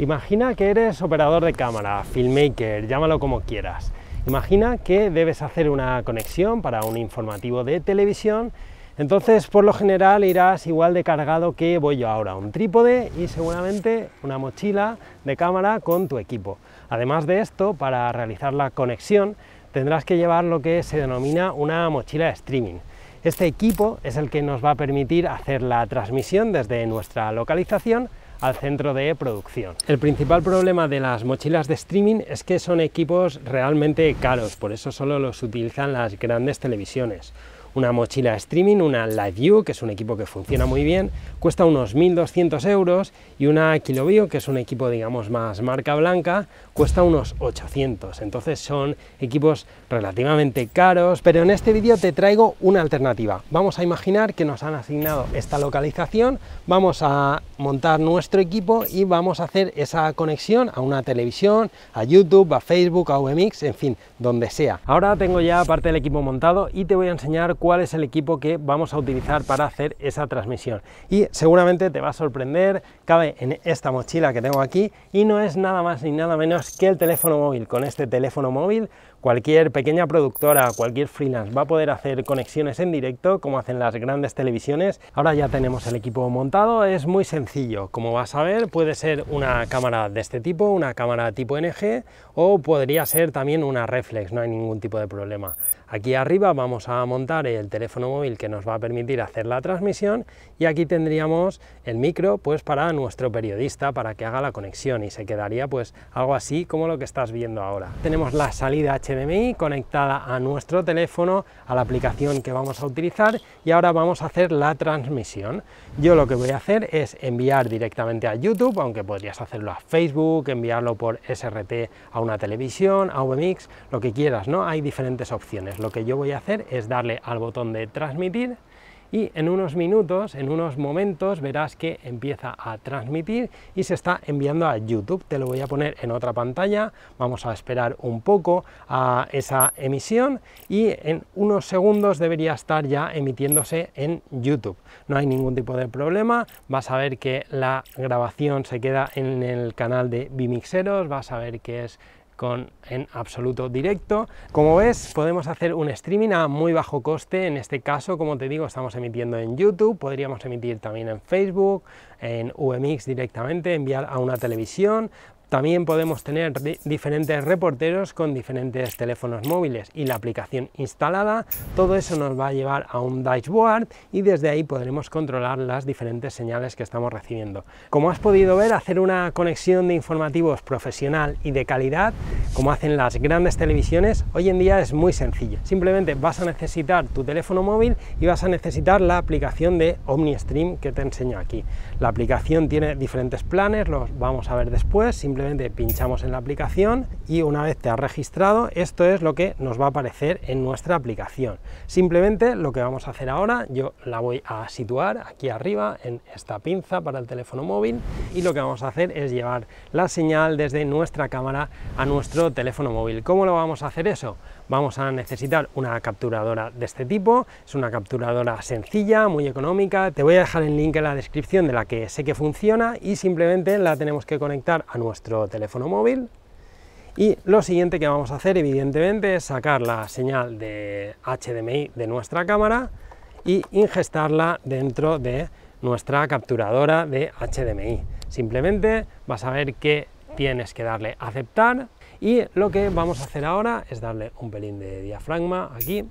Imagina que eres operador de cámara, filmmaker, llámalo como quieras. Imagina que debes hacer una conexión para un informativo de televisión. Entonces, por lo general, irás igual de cargado que voy yo ahora, un trípode y seguramente una mochila de cámara con tu equipo. Además de esto, para realizar la conexión, tendrás que llevar lo que se denomina una mochila de streaming. Este equipo es el que nos va a permitir hacer la transmisión desde nuestra localización al centro de producción. El principal problema de las mochilas de streaming es que son equipos realmente caros, por eso solo los utilizan las grandes televisiones una mochila streaming, una LiveView, que es un equipo que funciona muy bien, cuesta unos 1.200 euros y una kilovio que es un equipo digamos más marca blanca, cuesta unos 800. Entonces son equipos relativamente caros, pero en este vídeo te traigo una alternativa. Vamos a imaginar que nos han asignado esta localización, vamos a montar nuestro equipo y vamos a hacer esa conexión a una televisión, a YouTube, a Facebook, a VMix, en fin, donde sea. Ahora tengo ya parte del equipo montado y te voy a enseñar cuál es el equipo que vamos a utilizar para hacer esa transmisión. Y seguramente te va a sorprender, cabe en esta mochila que tengo aquí y no es nada más ni nada menos que el teléfono móvil. Con este teléfono móvil cualquier pequeña productora, cualquier freelance va a poder hacer conexiones en directo como hacen las grandes televisiones. Ahora ya tenemos el equipo montado, es muy sencillo. Como vas a ver, puede ser una cámara de este tipo, una cámara tipo NG o podría ser también una reflex, no hay ningún tipo de problema. Aquí arriba vamos a montar el teléfono móvil que nos va a permitir hacer la transmisión y aquí tendríamos el micro pues para nuestro periodista para que haga la conexión y se quedaría pues algo así como lo que estás viendo ahora. Tenemos la salida HDMI conectada a nuestro teléfono, a la aplicación que vamos a utilizar y ahora vamos a hacer la transmisión. Yo lo que voy a hacer es enviar directamente a YouTube, aunque podrías hacerlo a Facebook, enviarlo por SRT a una televisión, a VMix, lo que quieras, ¿no? Hay diferentes opciones. Lo que yo voy a hacer es darle al botón de transmitir y en unos minutos, en unos momentos, verás que empieza a transmitir y se está enviando a YouTube. Te lo voy a poner en otra pantalla, vamos a esperar un poco a esa emisión y en unos segundos debería estar ya emitiéndose en YouTube. No hay ningún tipo de problema, vas a ver que la grabación se queda en el canal de Bimixeros, vas a ver que es en absoluto directo. Como ves, podemos hacer un streaming a muy bajo coste. En este caso, como te digo, estamos emitiendo en YouTube, podríamos emitir también en Facebook, en UMX directamente, enviar a una televisión, también podemos tener diferentes reporteros con diferentes teléfonos móviles y la aplicación instalada. Todo eso nos va a llevar a un dashboard y desde ahí podremos controlar las diferentes señales que estamos recibiendo. Como has podido ver, hacer una conexión de informativos profesional y de calidad, como hacen las grandes televisiones, hoy en día es muy sencillo. Simplemente vas a necesitar tu teléfono móvil y vas a necesitar la aplicación de OmniStream que te enseño aquí. La aplicación tiene diferentes planes, los vamos a ver después simplemente pinchamos en la aplicación y una vez te has registrado, esto es lo que nos va a aparecer en nuestra aplicación. Simplemente lo que vamos a hacer ahora, yo la voy a situar aquí arriba en esta pinza para el teléfono móvil y lo que vamos a hacer es llevar la señal desde nuestra cámara a nuestro teléfono móvil. ¿Cómo lo vamos a hacer eso? vamos a necesitar una capturadora de este tipo. Es una capturadora sencilla, muy económica. Te voy a dejar el link en la descripción de la que sé que funciona y simplemente la tenemos que conectar a nuestro teléfono móvil. Y lo siguiente que vamos a hacer, evidentemente, es sacar la señal de HDMI de nuestra cámara y ingestarla dentro de nuestra capturadora de HDMI. Simplemente vas a ver que tienes que darle a aceptar y lo que vamos a hacer ahora es darle un pelín de diafragma aquí.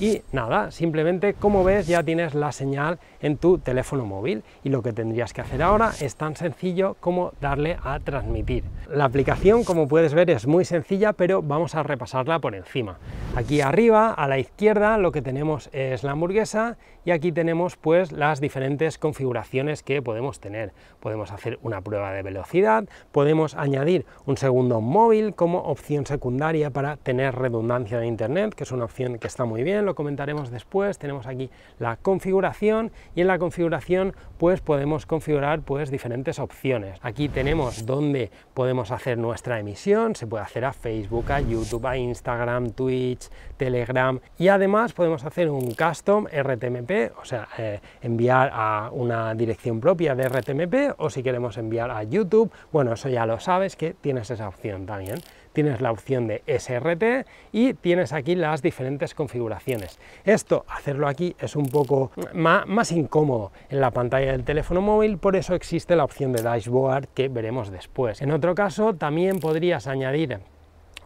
Y nada, simplemente como ves ya tienes la señal en tu teléfono móvil. Y lo que tendrías que hacer ahora es tan sencillo como darle a transmitir. La aplicación, como puedes ver, es muy sencilla, pero vamos a repasarla por encima. Aquí arriba, a la izquierda, lo que tenemos es la hamburguesa y aquí tenemos pues las diferentes configuraciones que podemos tener. Podemos hacer una prueba de velocidad, podemos añadir un segundo móvil como opción secundaria para tener redundancia de internet, que es una opción que está muy bien, lo comentaremos después. Tenemos aquí la configuración y en la configuración pues podemos configurar pues diferentes opciones. Aquí tenemos donde podemos hacer nuestra emisión, se puede hacer a Facebook, a YouTube, a Instagram, Twitch, Telegram y además podemos hacer un custom RTMP, o sea, eh, enviar a una dirección propia de RTMP o si queremos enviar a YouTube, bueno, eso ya lo sabes que tienes esa opción también tienes la opción de SRT y tienes aquí las diferentes configuraciones. Esto, hacerlo aquí es un poco más, incómodo en la pantalla del teléfono móvil, por eso existe la opción de dashboard que veremos después. En otro caso, también podrías añadir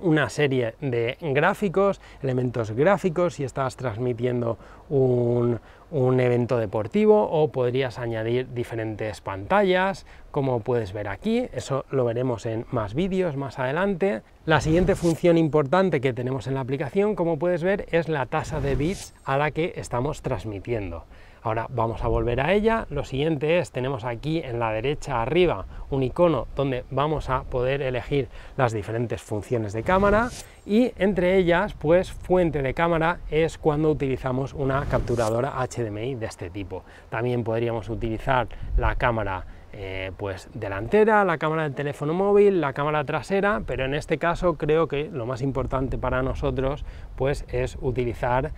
una serie de gráficos, elementos gráficos, si estás transmitiendo un, evento deportivo o podrías añadir diferentes pantallas, como puedes ver aquí, eso lo veremos en más vídeos más adelante. La siguiente función importante que tenemos en la aplicación, como puedes ver, es la tasa de bits a la que estamos transmitiendo. Ahora vamos a volver a ella. Lo siguiente es, tenemos aquí en la derecha arriba un icono donde vamos a poder elegir las diferentes funciones de cámara y entre ellas, pues fuente de cámara es cuando utilizamos una capturadora HDMI de este tipo. También podríamos utilizar la cámara eh, pues delantera, la cámara del teléfono móvil, la cámara trasera, pero en este caso creo que lo más importante para nosotros pues es utilizar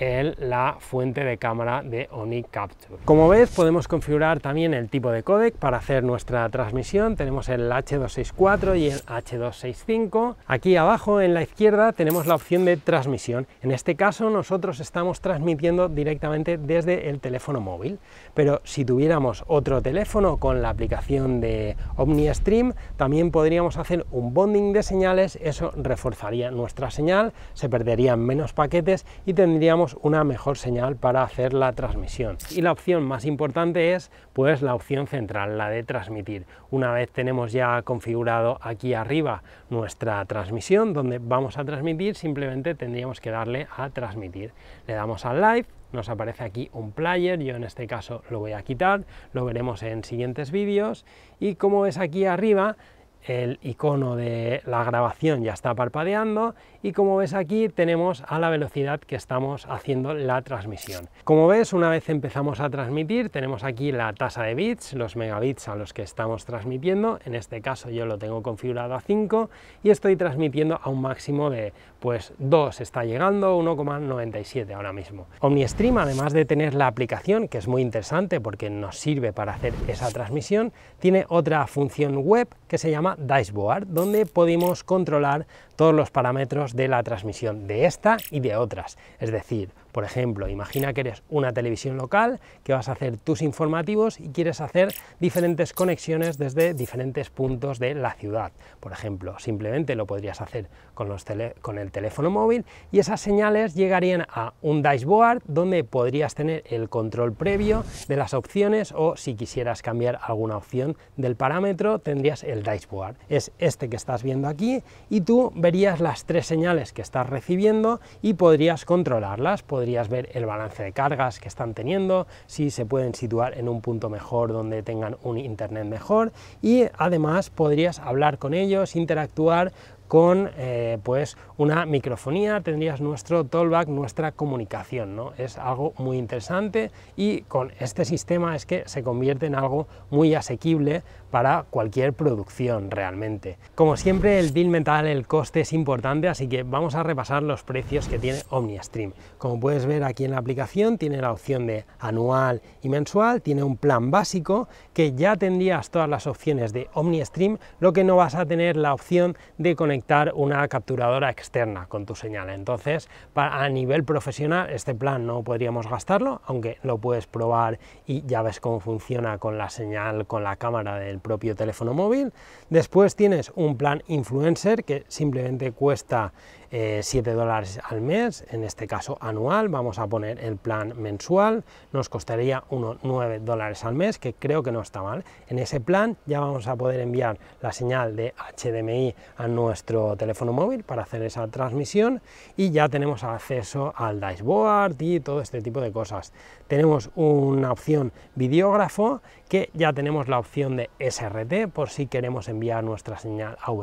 en la fuente de cámara de Omni Capture. Como ves podemos configurar también el tipo de codec para hacer nuestra transmisión. Tenemos el H264 y el H265. Aquí abajo en la izquierda tenemos la opción de transmisión. En este caso nosotros estamos transmitiendo directamente desde el teléfono móvil, pero si tuviéramos otro teléfono con la aplicación de OmniStream también podríamos hacer un bonding de señales, eso reforzaría nuestra señal, se perderían menos paquetes y tendríamos una mejor señal para hacer la transmisión. Y la opción más importante es pues la opción central, la de transmitir. Una vez tenemos ya configurado aquí arriba nuestra transmisión donde vamos a transmitir, simplemente tendríamos que darle a transmitir. Le damos al live nos aparece aquí un player, yo en este caso lo voy a quitar, lo veremos en siguientes vídeos y como ves aquí arriba el icono de la grabación ya está parpadeando y como ves aquí tenemos a la velocidad que estamos haciendo la transmisión. Como ves, una vez empezamos a transmitir, tenemos aquí la tasa de bits, los megabits a los que estamos transmitiendo, en este caso yo lo tengo configurado a 5 y estoy transmitiendo a un máximo de pues 2, está llegando 1,97 ahora mismo. OmniStream, además de tener la aplicación, que es muy interesante porque nos sirve para hacer esa transmisión, tiene otra función web que se llama Dashboard, donde podemos controlar todos los parámetros de la transmisión de esta y de otras, es decir, por ejemplo, imagina que eres una televisión local, que vas a hacer tus informativos y quieres hacer diferentes conexiones desde diferentes puntos de la ciudad. Por ejemplo, simplemente lo podrías hacer con, el teléfono móvil y esas señales llegarían a un dashboard donde podrías tener el control previo de las opciones o si quisieras cambiar alguna opción del parámetro tendrías el dashboard. Es este que estás viendo aquí y tú verías las tres señales que estás recibiendo y podrías controlarlas, podrías ver el balance de cargas que están teniendo, si se pueden situar en un punto mejor donde tengan un internet mejor y además podrías hablar con ellos, interactuar con eh, pues una microfonía tendrías nuestro tollback, nuestra comunicación, ¿no? Es algo muy interesante y con este sistema es que se convierte en algo muy asequible para cualquier producción realmente. Como siempre el deal metal, el coste es importante, así que vamos a repasar los precios que tiene OmniStream. Como puedes ver aquí en la aplicación tiene la opción de anual y mensual, tiene un plan básico que ya tendrías todas las opciones de OmniStream, lo que no vas a tener la opción de conectar una capturadora externa con tu señal. Entonces, para, a nivel profesional, este plan no podríamos gastarlo, aunque lo puedes probar y ya ves cómo funciona con la señal, con la cámara del propio teléfono móvil. Después tienes un plan influencer que simplemente cuesta 7 eh, dólares al mes, en este caso anual, vamos a poner el plan mensual, nos costaría unos 9 dólares al mes, que creo que no está mal. En ese plan ya vamos a poder enviar la señal de HDMI a nuestro teléfono móvil para hacer esa transmisión y ya tenemos acceso al dashboard y todo este tipo de cosas tenemos una opción videógrafo, que ya tenemos la opción de SRT por si queremos enviar nuestra señal a o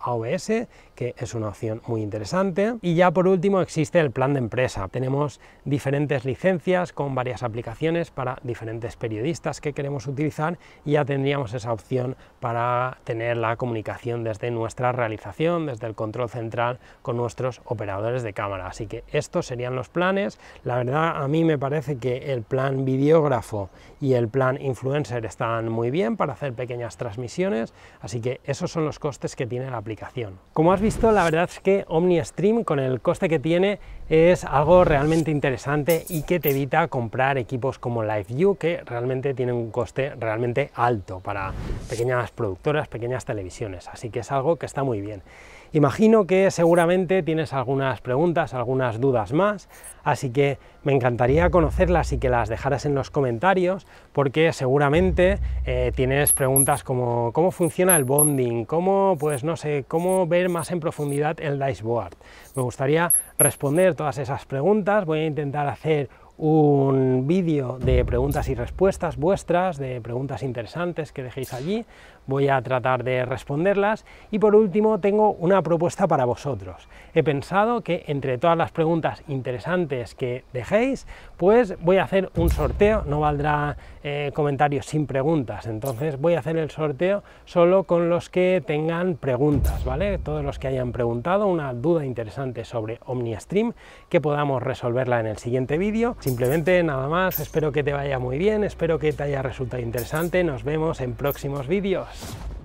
AVS, que es una opción muy interesante. Y ya por último existe el plan de empresa. Tenemos diferentes licencias con varias aplicaciones para diferentes periodistas que queremos utilizar y ya tendríamos esa opción para tener la comunicación desde nuestra realización, desde el control central con nuestros operadores de cámara. Así que estos serían los planes. La verdad a mí me parece que el plan videógrafo y el plan influencer están muy bien para hacer pequeñas transmisiones, así que esos son los costes que tiene la aplicación. Como has visto, la verdad es que OmniStream, con el coste que tiene, es algo realmente interesante y que te evita comprar equipos como LiveView, que realmente tienen un coste realmente alto para pequeñas productoras, pequeñas televisiones, así que es algo que está muy bien. Imagino que seguramente tienes algunas preguntas, algunas dudas más, así que me encantaría conocerlas y que las dejaras en los comentarios, porque seguramente eh, tienes preguntas como cómo funciona el bonding, cómo, pues no sé, cómo ver más en profundidad el dashboard. Me gustaría responder todas esas preguntas, voy a intentar hacer un vídeo de preguntas y respuestas vuestras, de preguntas interesantes que dejéis allí, voy a tratar de responderlas. Y por último, tengo una propuesta para vosotros. He pensado que entre todas las preguntas interesantes que dejéis, pues voy a hacer un sorteo, no valdrá eh, comentarios sin preguntas, entonces voy a hacer el sorteo solo con los que tengan preguntas, ¿vale? Todos los que hayan preguntado una duda interesante sobre OmniStream, que podamos resolverla en el siguiente vídeo. Simplemente nada más, espero que te vaya muy bien, espero que te haya resultado interesante, nos vemos en próximos vídeos. us.